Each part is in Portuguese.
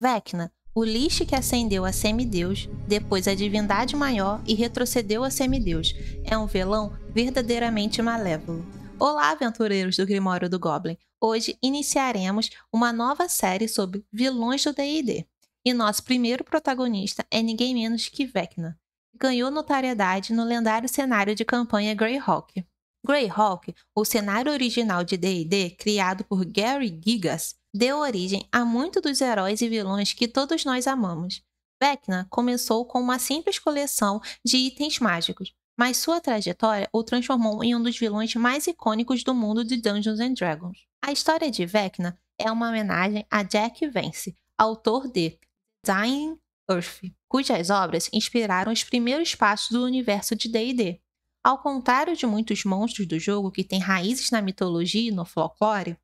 Vecna, o lixo que ascendeu a semideus, depois a divindade maior e retrocedeu a semideus, é um velão verdadeiramente malévolo. Olá, aventureiros do Grimório do Goblin! Hoje iniciaremos uma nova série sobre vilões do D&D. E nosso primeiro protagonista é ninguém menos que Vecna. que Ganhou notoriedade no lendário cenário de campanha Greyhawk. Greyhawk, o cenário original de D&D criado por Gary Gigas, deu origem a muitos dos heróis e vilões que todos nós amamos. Vecna começou com uma simples coleção de itens mágicos, mas sua trajetória o transformou em um dos vilões mais icônicos do mundo de Dungeons and Dragons. A história de Vecna é uma homenagem a Jack Vance, autor de Dying Earth, cujas obras inspiraram os primeiros passos do universo de D&D. Ao contrário de muitos monstros do jogo que têm raízes na mitologia e no folclore,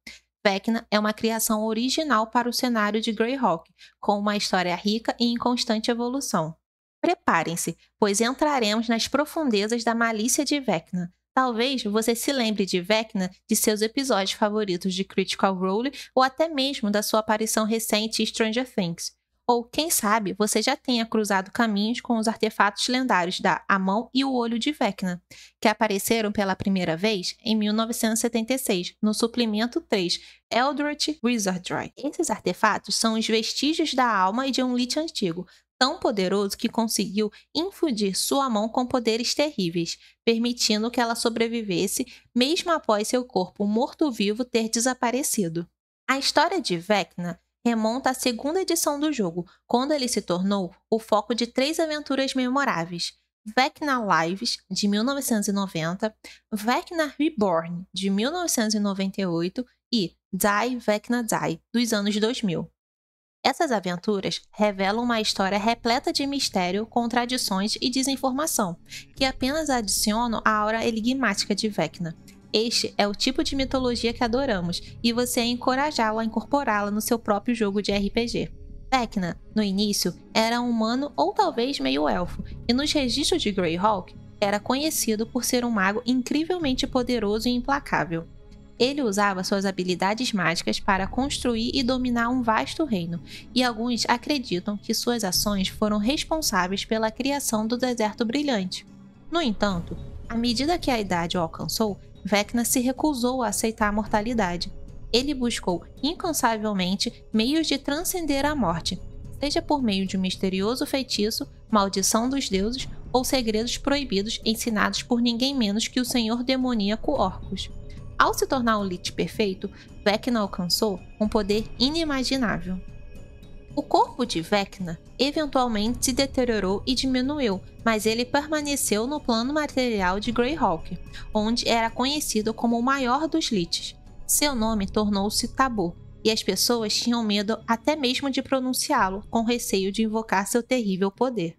Vecna é uma criação original para o cenário de Greyhawk, com uma história rica e em constante evolução. Preparem-se, pois entraremos nas profundezas da malícia de Vecna. Talvez você se lembre de Vecna de seus episódios favoritos de Critical Role ou até mesmo da sua aparição recente em Stranger Things. Ou, quem sabe, você já tenha cruzado caminhos com os artefatos lendários da A Mão e o Olho de Vecna, que apareceram pela primeira vez em 1976, no suplemento 3 Eldritch Wizardry. Esses artefatos são os vestígios da alma e de um lich antigo, tão poderoso que conseguiu infundir sua mão com poderes terríveis, permitindo que ela sobrevivesse mesmo após seu corpo morto-vivo ter desaparecido. A história de Vecna remonta à segunda edição do jogo, quando ele se tornou o foco de três aventuras memoráveis: Vecna Lives, de 1990, Vecna Reborn, de 1998 e Die Vecna Die, dos anos 2000. Essas aventuras revelam uma história repleta de mistério, contradições e desinformação, que apenas adicionam a aura enigmática de Vecna este é o tipo de mitologia que adoramos e você é encorajá-lo a incorporá-la no seu próprio jogo de RPG. Vecna, no início, era um humano ou talvez meio elfo, e nos registros de Greyhawk era conhecido por ser um mago incrivelmente poderoso e implacável. Ele usava suas habilidades mágicas para construir e dominar um vasto reino, e alguns acreditam que suas ações foram responsáveis pela criação do Deserto Brilhante. No entanto, à medida que a idade o alcançou, Vecna se recusou a aceitar a mortalidade. Ele buscou incansavelmente meios de transcender a morte, seja por meio de um misterioso feitiço, maldição dos deuses ou segredos proibidos ensinados por ninguém menos que o senhor demoníaco Orcus. Ao se tornar um Lich perfeito, Vecna alcançou um poder inimaginável. O corpo de Vecna eventualmente se deteriorou e diminuiu, mas ele permaneceu no plano material de Greyhawk, onde era conhecido como o maior dos Liches. Seu nome tornou-se tabu, e as pessoas tinham medo até mesmo de pronunciá-lo, com receio de invocar seu terrível poder.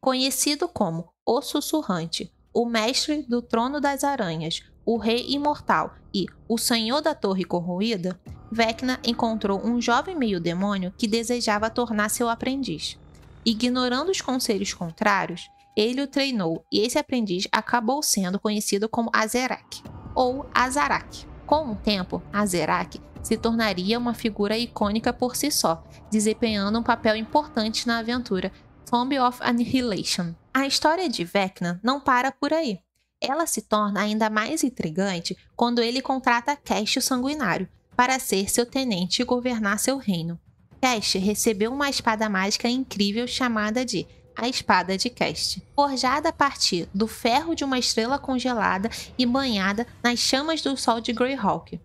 Conhecido como o Sussurrante, o mestre do Trono das Aranhas, o Rei Imortal e O Senhor da Torre Corroída, Vecna encontrou um jovem meio-demônio que desejava tornar seu aprendiz. Ignorando os conselhos contrários, ele o treinou e esse aprendiz acabou sendo conhecido como Azerak, ou Azarak. Com o tempo, Azerak se tornaria uma figura icônica por si só, desempenhando um papel importante na aventura Tomb of Annihilation. A história de Vecna não para por aí ela se torna ainda mais intrigante quando ele contrata Cash o Sanguinário para ser seu tenente e governar seu reino. Cash recebeu uma espada mágica incrível chamada de a Espada de Cast, forjada a partir do ferro de uma estrela congelada e banhada nas chamas do sol de Greyhawk.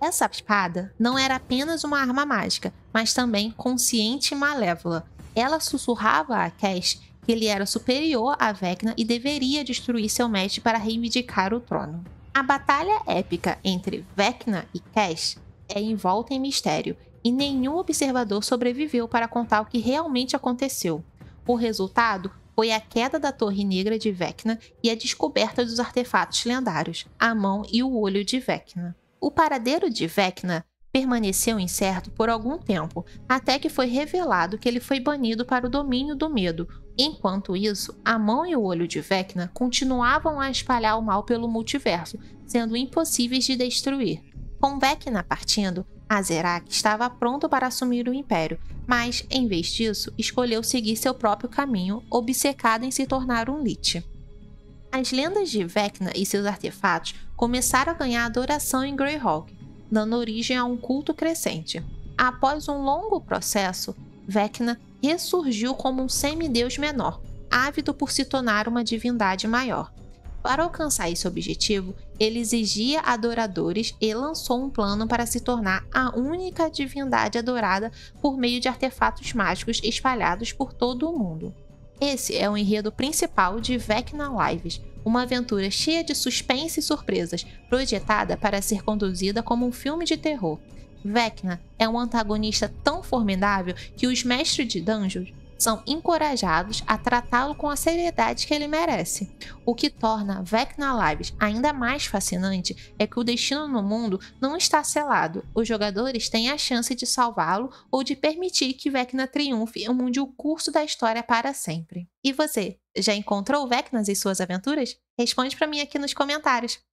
Essa espada não era apenas uma arma mágica, mas também consciente e malévola, ela sussurrava a Cash que ele era superior a Vecna e deveria destruir seu mestre para reivindicar o trono. A batalha épica entre Vecna e Cash é envolta em mistério e nenhum observador sobreviveu para contar o que realmente aconteceu. O resultado foi a queda da Torre Negra de Vecna e a descoberta dos artefatos lendários, a mão e o olho de Vecna. O paradeiro de Vecna permaneceu incerto por algum tempo, até que foi revelado que ele foi banido para o domínio do medo. Enquanto isso, a mão e o olho de Vecna continuavam a espalhar o mal pelo multiverso, sendo impossíveis de destruir. Com Vecna partindo, Azerak estava pronto para assumir o Império, mas, em vez disso, escolheu seguir seu próprio caminho, obcecado em se tornar um Lich. As lendas de Vecna e seus artefatos começaram a ganhar adoração em Greyhawk, dando origem a um culto crescente. Após um longo processo, Vecna ressurgiu como um semideus menor, ávido por se tornar uma divindade maior. Para alcançar esse objetivo, ele exigia adoradores e lançou um plano para se tornar a única divindade adorada por meio de artefatos mágicos espalhados por todo o mundo. Esse é o enredo principal de Vecna Lives, uma aventura cheia de suspense e surpresas, projetada para ser conduzida como um filme de terror. Vecna é um antagonista tão formidável que os mestres de Dungeons são encorajados a tratá-lo com a seriedade que ele merece. O que torna Vecna Lives ainda mais fascinante é que o destino no mundo não está selado. Os jogadores têm a chance de salvá-lo ou de permitir que Vecna triunfe e mude o curso da história para sempre. E você, já encontrou o Vecnas e suas aventuras? Responde para mim aqui nos comentários.